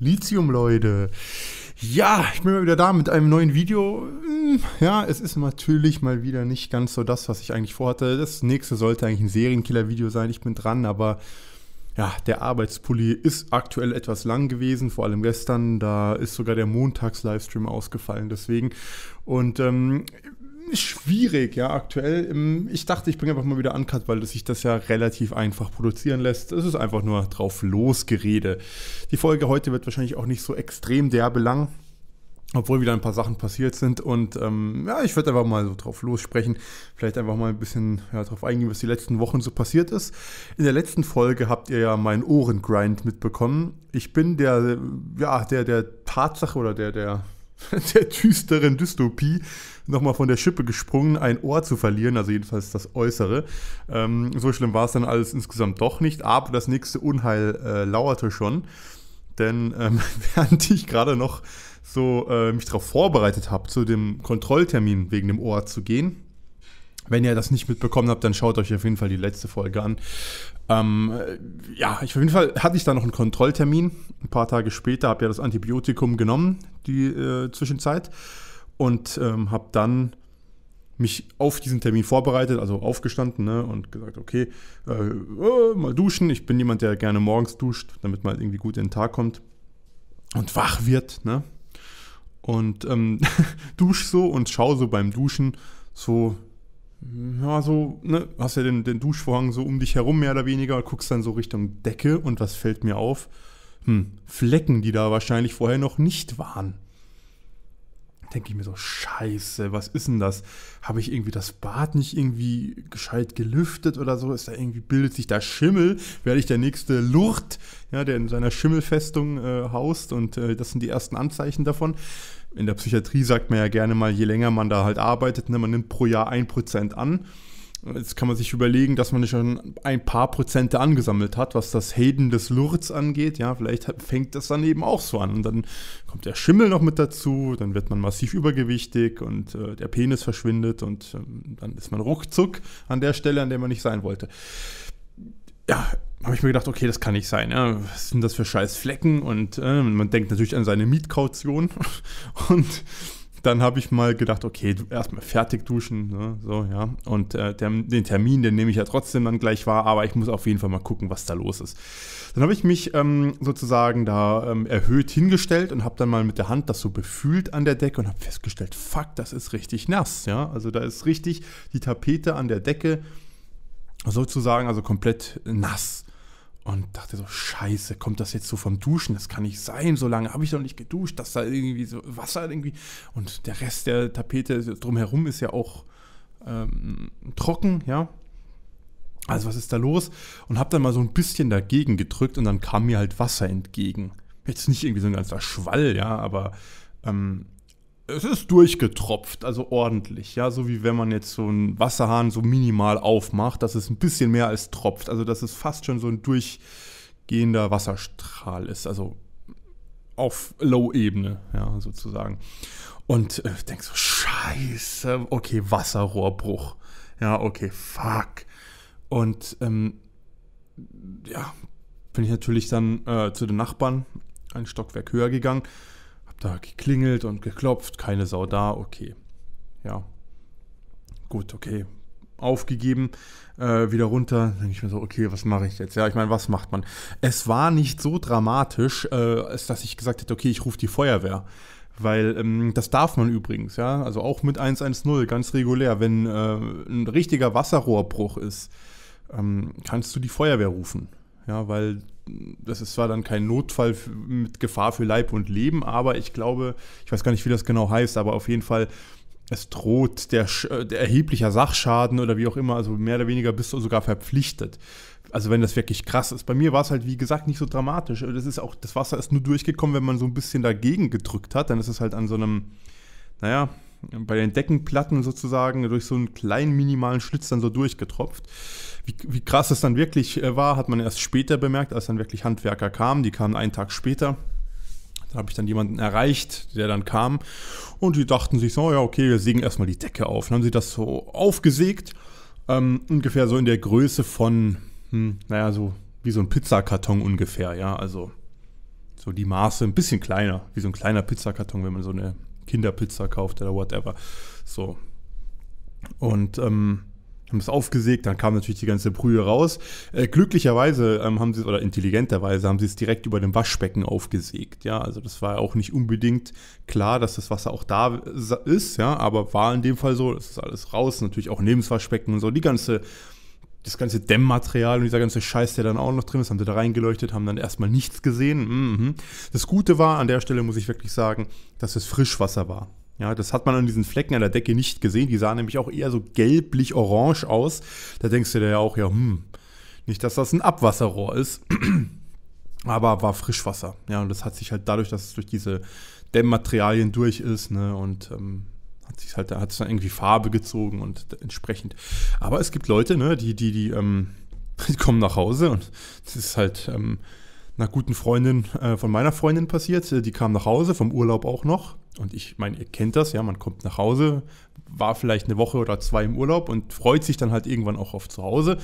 Lithium, Leute. Ja, ich bin mal wieder da mit einem neuen Video. Hm, ja, es ist natürlich mal wieder nicht ganz so das, was ich eigentlich vorhatte. Das nächste sollte eigentlich ein Serienkiller-Video sein. Ich bin dran, aber ja, der Arbeitspulli ist aktuell etwas lang gewesen, vor allem gestern. Da ist sogar der Montags-Livestream ausgefallen, deswegen. Und ähm, schwierig, ja, aktuell. Ich dachte, ich bringe einfach mal wieder Uncut, weil sich das ja relativ einfach produzieren lässt. Es ist einfach nur drauf losgerede. Die Folge heute wird wahrscheinlich auch nicht so extrem derbe lang. Obwohl wieder ein paar Sachen passiert sind und ähm, ja, ich würde einfach mal so drauf lossprechen. Vielleicht einfach mal ein bisschen ja, drauf eingehen, was die letzten Wochen so passiert ist. In der letzten Folge habt ihr ja meinen Ohrengrind mitbekommen. Ich bin der, ja, der, der Tatsache oder der, der der düsteren Dystopie nochmal von der Schippe gesprungen, ein Ohr zu verlieren, also jedenfalls das Äußere. Ähm, so schlimm war es dann alles insgesamt doch nicht, aber das nächste Unheil äh, lauerte schon. Denn ähm, während ich gerade noch so äh, mich darauf vorbereitet habe, zu dem Kontrolltermin wegen dem Ohr zu gehen, wenn ihr das nicht mitbekommen habt, dann schaut euch auf jeden Fall die letzte Folge an. Ähm, äh, ja, ich auf jeden Fall hatte ich da noch einen Kontrolltermin. Ein paar Tage später habe ich ja das Antibiotikum genommen die äh, Zwischenzeit und ähm, habe dann mich auf diesen Termin vorbereitet, also aufgestanden ne, und gesagt, okay, äh, äh, mal duschen. Ich bin jemand, der gerne morgens duscht, damit man irgendwie gut in den Tag kommt und wach wird. Ne? Und ähm, dusch so und schau so beim Duschen so, ja, so, ne, hast ja den, den Duschvorhang so um dich herum mehr oder weniger, guckst dann so Richtung Decke und was fällt mir auf? hm, Flecken, die da wahrscheinlich vorher noch nicht waren. Denke ich mir so, scheiße, was ist denn das? Habe ich irgendwie das Bad nicht irgendwie gescheit gelüftet oder so? Ist da irgendwie, bildet sich da Schimmel? Werde ich der nächste Lurt, ja, der in seiner Schimmelfestung äh, haust und äh, das sind die ersten Anzeichen davon. In der Psychiatrie sagt man ja gerne mal, je länger man da halt arbeitet, ne, man nimmt pro Jahr ein Prozent an. Jetzt kann man sich überlegen, dass man schon ein paar Prozente angesammelt hat, was das Heden des Lurz angeht. Ja, vielleicht fängt das dann eben auch so an. Und dann kommt der Schimmel noch mit dazu, dann wird man massiv übergewichtig und äh, der Penis verschwindet und ähm, dann ist man ruckzuck an der Stelle, an der man nicht sein wollte. Ja, habe ich mir gedacht, okay, das kann nicht sein. Ja. Was sind das für scheiß Flecken? Und äh, man denkt natürlich an seine Mietkaution und dann habe ich mal gedacht, okay, erstmal fertig duschen, ne, so, ja. Und äh, der, den Termin, den nehme ich ja trotzdem dann gleich wahr, aber ich muss auf jeden Fall mal gucken, was da los ist. Dann habe ich mich ähm, sozusagen da ähm, erhöht hingestellt und habe dann mal mit der Hand das so befühlt an der Decke und habe festgestellt, fuck, das ist richtig nass, ja. Also da ist richtig die Tapete an der Decke sozusagen, also komplett nass und dachte so, scheiße, kommt das jetzt so vom Duschen? Das kann nicht sein, so lange habe ich doch nicht geduscht, dass da irgendwie so Wasser irgendwie und der Rest der Tapete drumherum ist ja auch ähm, trocken, ja. Also was ist da los? Und habe dann mal so ein bisschen dagegen gedrückt und dann kam mir halt Wasser entgegen. Jetzt nicht irgendwie so ein ganzer Schwall, ja, aber ähm, es ist durchgetropft, also ordentlich, ja, so wie wenn man jetzt so einen Wasserhahn so minimal aufmacht, dass es ein bisschen mehr als tropft, also dass es fast schon so ein durchgehender Wasserstrahl ist, also auf Low-Ebene, ja, sozusagen. Und äh, denke so, scheiße, okay, Wasserrohrbruch, ja, okay, fuck. Und, ähm, ja, bin ich natürlich dann äh, zu den Nachbarn ein Stockwerk höher gegangen da geklingelt und geklopft, keine Sau da, okay. Ja. Gut, okay. Aufgegeben, äh, wieder runter. Denke ich mir so, okay, was mache ich jetzt? Ja, ich meine, was macht man? Es war nicht so dramatisch, äh, als dass ich gesagt hätte, okay, ich rufe die Feuerwehr. Weil ähm, das darf man übrigens, ja. Also auch mit 110, ganz regulär. Wenn äh, ein richtiger Wasserrohrbruch ist, ähm, kannst du die Feuerwehr rufen. Ja, weil das ist zwar dann kein Notfall mit Gefahr für Leib und Leben, aber ich glaube, ich weiß gar nicht, wie das genau heißt, aber auf jeden Fall, es droht der, äh, der erheblicher Sachschaden oder wie auch immer, also mehr oder weniger bist du sogar verpflichtet. Also wenn das wirklich krass ist. Bei mir war es halt, wie gesagt, nicht so dramatisch. Das ist auch, das Wasser ist nur durchgekommen, wenn man so ein bisschen dagegen gedrückt hat. Dann ist es halt an so einem, naja, bei den Deckenplatten sozusagen durch so einen kleinen minimalen Schlitz dann so durchgetropft. Wie, wie krass es dann wirklich äh, war, hat man erst später bemerkt, als dann wirklich Handwerker kamen. Die kamen einen Tag später. Da habe ich dann jemanden erreicht, der dann kam und die dachten sich so, ja okay, wir sägen erstmal die Decke auf. Dann haben sie das so aufgesägt, ähm, ungefähr so in der Größe von, hm, naja, so wie so ein Pizzakarton ungefähr, ja, also so die Maße ein bisschen kleiner, wie so ein kleiner Pizzakarton, wenn man so eine Kinderpizza kauft oder whatever. So. Und ähm, haben es aufgesägt, dann kam natürlich die ganze Brühe raus. Äh, glücklicherweise ähm, haben sie es, oder intelligenterweise haben sie es direkt über dem Waschbecken aufgesägt. Ja, also das war auch nicht unbedingt klar, dass das Wasser auch da äh, ist, ja, aber war in dem Fall so. Das ist alles raus, natürlich auch neben das Waschbecken und so. Die ganze das ganze Dämmmaterial und dieser ganze Scheiß, der dann auch noch drin ist, haben sie da reingeleuchtet, haben dann erstmal nichts gesehen. Mhm. Das Gute war, an der Stelle muss ich wirklich sagen, dass es Frischwasser war. Ja, das hat man an diesen Flecken an der Decke nicht gesehen. Die sahen nämlich auch eher so gelblich-orange aus. Da denkst du dir ja auch, ja, hm, nicht, dass das ein Abwasserrohr ist. Aber war Frischwasser. Ja, und das hat sich halt dadurch, dass es durch diese Dämmmaterialien durch ist, ne, und ähm, hat sich halt, hat es dann irgendwie Farbe gezogen und entsprechend. Aber es gibt Leute, ne, die, die, die, ähm, die kommen nach Hause und das ist halt ähm, einer guten Freundin äh, von meiner Freundin passiert. Die kam nach Hause, vom Urlaub auch noch. Und ich meine, ihr kennt das, ja, man kommt nach Hause, war vielleicht eine Woche oder zwei im Urlaub und freut sich dann halt irgendwann auch auf zu Hause,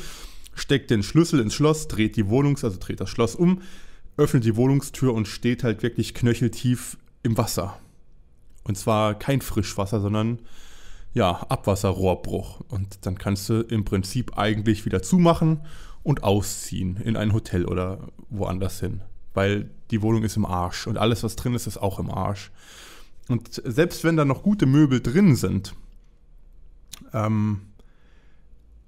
steckt den Schlüssel ins Schloss, dreht die Wohnungs-, also dreht das Schloss um, öffnet die Wohnungstür und steht halt wirklich knöcheltief im Wasser. Und zwar kein Frischwasser, sondern ja, Abwasserrohrbruch. Und dann kannst du im Prinzip eigentlich wieder zumachen und ausziehen in ein Hotel oder woanders hin. Weil die Wohnung ist im Arsch und alles, was drin ist, ist auch im Arsch. Und selbst wenn da noch gute Möbel drin sind, ähm,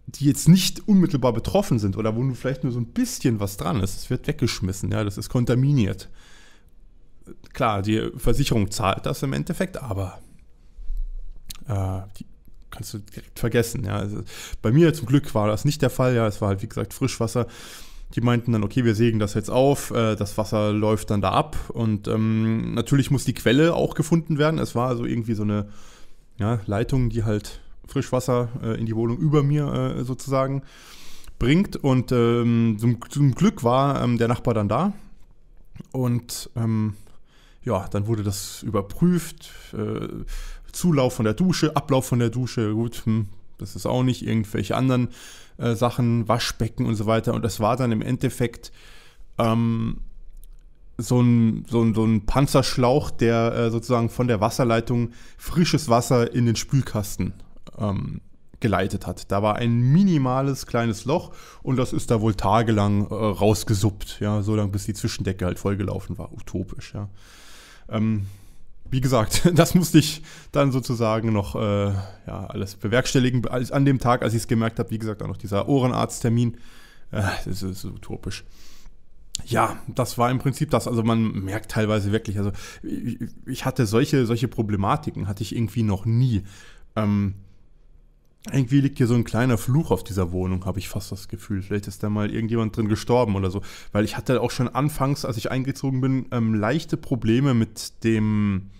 die jetzt nicht unmittelbar betroffen sind oder wo nur vielleicht nur so ein bisschen was dran ist, es wird weggeschmissen, ja, das ist kontaminiert klar, die Versicherung zahlt das im Endeffekt, aber äh, die kannst du direkt vergessen. Ja. Also bei mir zum Glück war das nicht der Fall. Ja, es war halt wie gesagt Frischwasser. Die meinten dann, okay, wir sägen das jetzt auf, äh, das Wasser läuft dann da ab und ähm, natürlich muss die Quelle auch gefunden werden. Es war also irgendwie so eine ja, Leitung, die halt Frischwasser äh, in die Wohnung über mir äh, sozusagen bringt und ähm, zum, zum, Glück war ähm, der Nachbar dann da und ähm, ja, dann wurde das überprüft. Äh, Zulauf von der Dusche, Ablauf von der Dusche, gut, hm, das ist auch nicht, irgendwelche anderen äh, Sachen, Waschbecken und so weiter. Und das war dann im Endeffekt ähm, so, ein, so, ein, so ein Panzerschlauch, der äh, sozusagen von der Wasserleitung frisches Wasser in den Spülkasten ähm, geleitet hat. Da war ein minimales kleines Loch und das ist da wohl tagelang äh, rausgesuppt, ja, so lange bis die Zwischendecke halt vollgelaufen war. Utopisch, ja. Ähm, wie gesagt, das musste ich dann sozusagen noch äh, ja, alles bewerkstelligen. Als, an dem Tag, als ich es gemerkt habe, wie gesagt, auch noch dieser Ohrenarzttermin. Äh, das ist so utopisch. Ja, das war im Prinzip das. Also man merkt teilweise wirklich, also ich, ich hatte solche, solche Problematiken, hatte ich irgendwie noch nie. Ähm, irgendwie liegt hier so ein kleiner Fluch auf dieser Wohnung, habe ich fast das Gefühl. Vielleicht ist da mal irgendjemand drin gestorben oder so. Weil ich hatte auch schon anfangs, als ich eingezogen bin, ähm, leichte Probleme mit dem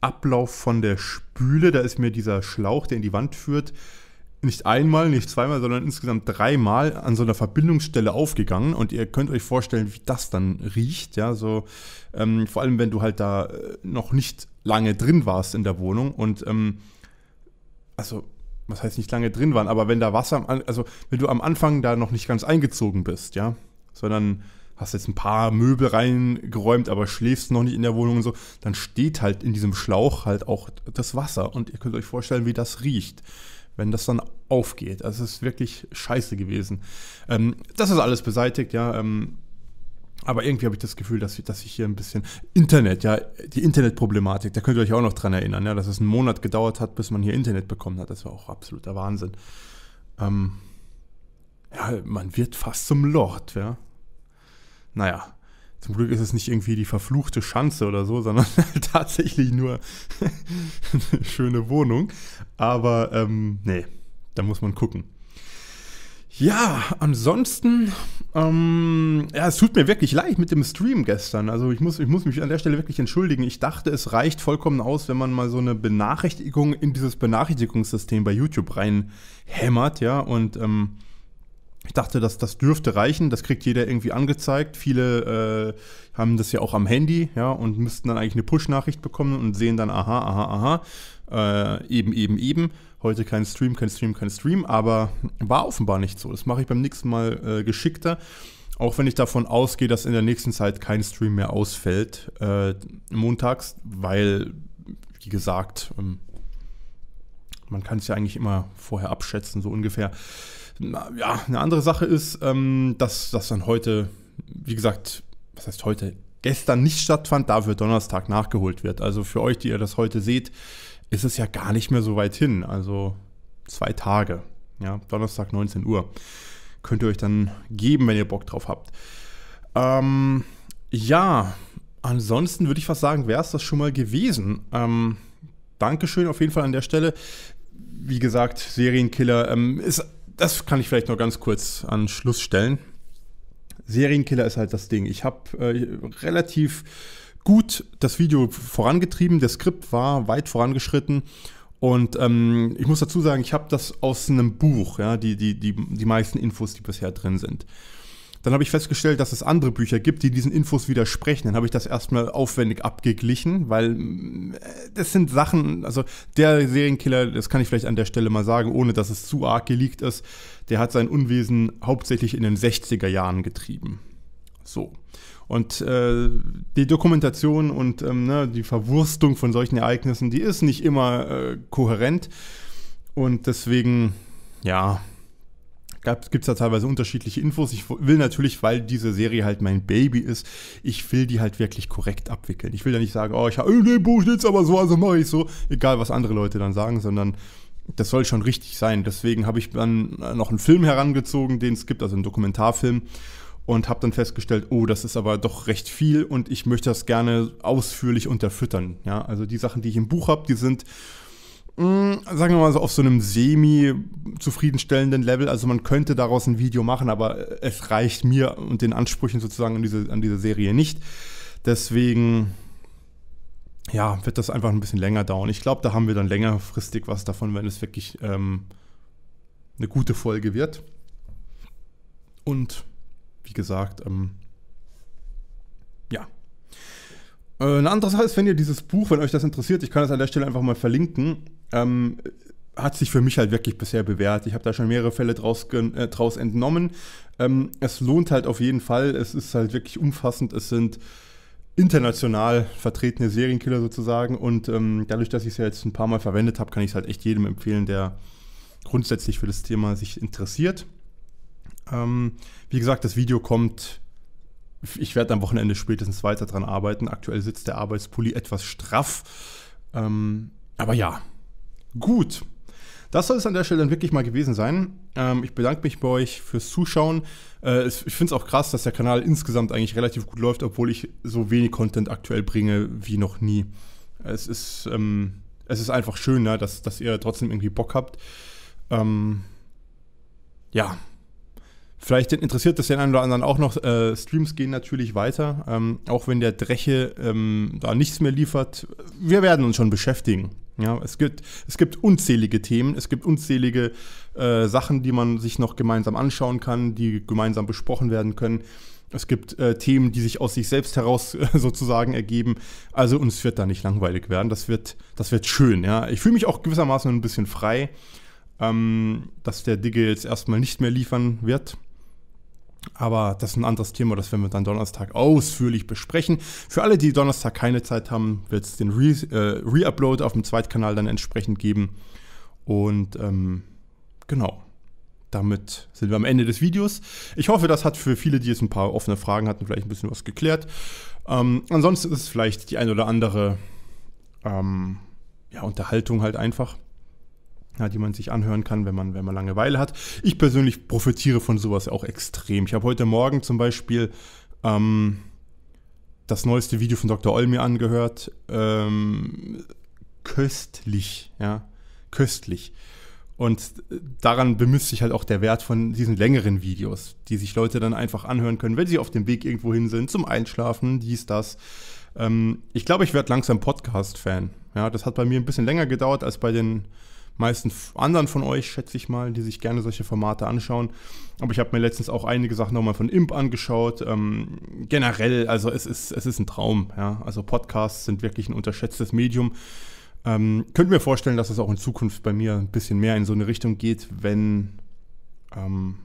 Ablauf von der Spüle. Da ist mir dieser Schlauch, der in die Wand führt, nicht einmal, nicht zweimal, sondern insgesamt dreimal an so einer Verbindungsstelle aufgegangen. Und ihr könnt euch vorstellen, wie das dann riecht. Ja, so ähm, vor allem, wenn du halt da äh, noch nicht lange drin warst in der Wohnung und ähm, also was heißt nicht lange drin waren, aber wenn da Wasser, also wenn du am Anfang da noch nicht ganz eingezogen bist, ja, sondern hast jetzt ein paar Möbel reingeräumt, aber schläfst noch nicht in der Wohnung und so, dann steht halt in diesem Schlauch halt auch das Wasser und ihr könnt euch vorstellen, wie das riecht, wenn das dann aufgeht. Also es ist wirklich scheiße gewesen. Ähm, das ist alles beseitigt, ja. Ähm, aber irgendwie habe ich das Gefühl, dass, dass ich hier ein bisschen Internet, ja, die Internetproblematik, da könnt ihr euch auch noch dran erinnern, ja, dass es einen Monat gedauert hat, bis man hier Internet bekommen hat. Das war auch absoluter Wahnsinn. Ähm, ja, man wird fast zum Lord, ja. Naja, zum Glück ist es nicht irgendwie die verfluchte Schanze oder so, sondern halt tatsächlich nur eine schöne Wohnung. Aber ähm, nee, da muss man gucken. Ja, ansonsten, ähm, ja, es tut mir wirklich leid mit dem Stream gestern. Also ich muss, ich muss mich an der Stelle wirklich entschuldigen. Ich dachte, es reicht vollkommen aus, wenn man mal so eine Benachrichtigung in dieses Benachrichtigungssystem bei YouTube reinhämmert, ja. Und ähm, ich dachte, das, das dürfte reichen. Das kriegt jeder irgendwie angezeigt. Viele äh, haben das ja auch am Handy, ja, und müssten dann eigentlich eine Push-Nachricht bekommen und sehen dann, aha, aha, aha, äh, eben, eben, eben. Heute kein Stream, kein Stream, kein Stream, aber war offenbar nicht so. Das mache ich beim nächsten Mal äh, geschickter. Auch wenn ich davon ausgehe, dass in der nächsten Zeit kein Stream mehr ausfällt, äh, montags, weil, wie gesagt, ähm, man kann es ja eigentlich immer vorher abschätzen, so ungefähr. Na, ja, eine andere Sache ist, ähm, dass das dann heute, wie gesagt, was heißt heute, gestern nicht stattfand, dafür Donnerstag nachgeholt wird. Also für euch, die ihr das heute seht, ist es ja gar nicht mehr so weit hin. Also zwei Tage. Ja, Donnerstag 19 Uhr. Könnt ihr euch dann geben, wenn ihr Bock drauf habt. Ähm, ja, ansonsten würde ich fast sagen, wäre es das schon mal gewesen. Ähm, Dankeschön auf jeden Fall an der Stelle. Wie gesagt, Serienkiller ähm, ist, das kann ich vielleicht noch ganz kurz an Schluss stellen. Serienkiller ist halt das Ding. Ich habe äh, relativ gut das Video vorangetrieben, der Skript war weit vorangeschritten. Und ähm, ich muss dazu sagen, ich habe das aus einem Buch, ja, die, die, die, die meisten Infos, die bisher drin sind. Dann habe ich festgestellt, dass es andere Bücher gibt, die diesen Infos widersprechen. Dann habe ich das erstmal aufwendig abgeglichen, weil äh, das sind Sachen, also der Serienkiller, das kann ich vielleicht an der Stelle mal sagen, ohne dass es zu arg geleakt ist, der hat sein Unwesen hauptsächlich in den 60er Jahren getrieben. So. Und äh, die Dokumentation und ähm, ne, die Verwurstung von solchen Ereignissen, die ist nicht immer äh, kohärent. Und deswegen, ja, gibt es da teilweise unterschiedliche Infos. Ich will natürlich, weil diese Serie halt mein Baby ist, ich will die halt wirklich korrekt abwickeln. Ich will ja nicht sagen, oh, ich habe äh, den Buch jetzt aber so, also mache ich so. Egal, was andere Leute dann sagen, sondern das soll schon richtig sein. Deswegen habe ich dann äh, noch einen Film herangezogen, den es gibt, also einen Dokumentarfilm und habe dann festgestellt, oh, das ist aber doch recht viel und ich möchte das gerne ausführlich unterfüttern. Ja, also die Sachen, die ich im Buch habe, die sind hm, sagen wir mal so auf so einem semi zufriedenstellenden Level. Also man könnte daraus ein Video machen, aber es reicht mir und den Ansprüchen sozusagen an diese, an diese Serie nicht. Deswegen, ja, wird das einfach ein bisschen länger dauern. Ich glaube, da haben wir dann längerfristig was davon, wenn es wirklich ähm, eine gute Folge wird. Und wie gesagt, ähm, ja. Äh, eine andere Sache ist, wenn ihr dieses Buch, wenn euch das interessiert, ich kann das an der Stelle einfach mal verlinken, ähm, hat sich für mich halt wirklich bisher bewährt. Ich habe da schon mehrere Fälle draus, äh, draus entnommen. Ähm, es lohnt halt auf jeden Fall. Es ist halt wirklich umfassend. Es sind international vertretene Serienkiller sozusagen. Und ähm, dadurch, dass ich es ja jetzt ein paar Mal verwendet habe, kann ich es halt echt jedem empfehlen, der grundsätzlich für das Thema sich interessiert. Ähm, wie gesagt, das Video kommt. Ich werde am Wochenende spätestens weiter dran arbeiten. Aktuell sitzt der Arbeitspulli etwas straff. Ähm, aber ja, gut. Das soll es an der Stelle dann wirklich mal gewesen sein. Ähm, ich bedanke mich bei euch fürs Zuschauen. Äh, ich finde es auch krass, dass der Kanal insgesamt eigentlich relativ gut läuft, obwohl ich so wenig Content aktuell bringe wie noch nie. Es ist, ähm, es ist einfach schön, ne, dass, dass ihr trotzdem irgendwie Bock habt. Ähm, ja. Vielleicht interessiert das den einen oder anderen auch noch. Äh, Streams gehen natürlich weiter, ähm, auch wenn der Dreche ähm, da nichts mehr liefert. Wir werden uns schon beschäftigen. Ja, es gibt, es gibt unzählige Themen, es gibt unzählige äh, Sachen, die man sich noch gemeinsam anschauen kann, die gemeinsam besprochen werden können. Es gibt äh, Themen, die sich aus sich selbst heraus sozusagen ergeben. Also uns wird da nicht langweilig werden. Das wird, das wird schön. Ja, ich fühle mich auch gewissermaßen ein bisschen frei, ähm, dass der Digge jetzt erstmal nicht mehr liefern wird. Aber das ist ein anderes Thema, das werden wir dann Donnerstag ausführlich besprechen. Für alle, die Donnerstag keine Zeit haben, wird es den Re äh, Reupload auf dem Zweitkanal dann entsprechend geben. Und ähm, genau, damit sind wir am Ende des Videos. Ich hoffe, das hat für viele, die jetzt ein paar offene Fragen hatten, vielleicht ein bisschen was geklärt. Ähm, ansonsten ist es vielleicht die ein oder andere ähm, ja, Unterhaltung halt einfach ja, die man sich anhören kann, wenn man, wenn man Langeweile hat. Ich persönlich profitiere von sowas auch extrem. Ich habe heute Morgen zum Beispiel ähm, das neueste Video von Dr. Olmi angehört. Ähm, köstlich, ja, köstlich. Und daran bemisst sich halt auch der Wert von diesen längeren Videos, die sich Leute dann einfach anhören können, wenn sie auf dem Weg irgendwo hin sind, zum Einschlafen, dies, das. Ähm, ich glaube, ich werde langsam Podcast-Fan. Ja, das hat bei mir ein bisschen länger gedauert als bei den meisten anderen von euch, schätze ich mal, die sich gerne solche Formate anschauen. Aber ich habe mir letztens auch einige Sachen nochmal von Imp angeschaut. Ähm, generell, also es ist, es ist ein Traum. Ja? Also Podcasts sind wirklich ein unterschätztes Medium. Ähm, könnt mir vorstellen, dass es auch in Zukunft bei mir ein bisschen mehr in so eine Richtung geht, wenn ähm,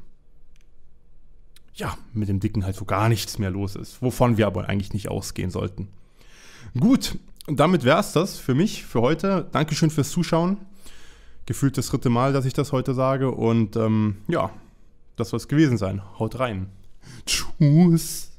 ja, mit dem Dicken halt so gar nichts mehr los ist. Wovon wir aber eigentlich nicht ausgehen sollten. Gut, damit wäre es das für mich für heute. Dankeschön fürs Zuschauen gefühlt das dritte Mal, dass ich das heute sage. Und ähm, ja, das soll es gewesen sein. Haut rein. Tschüss.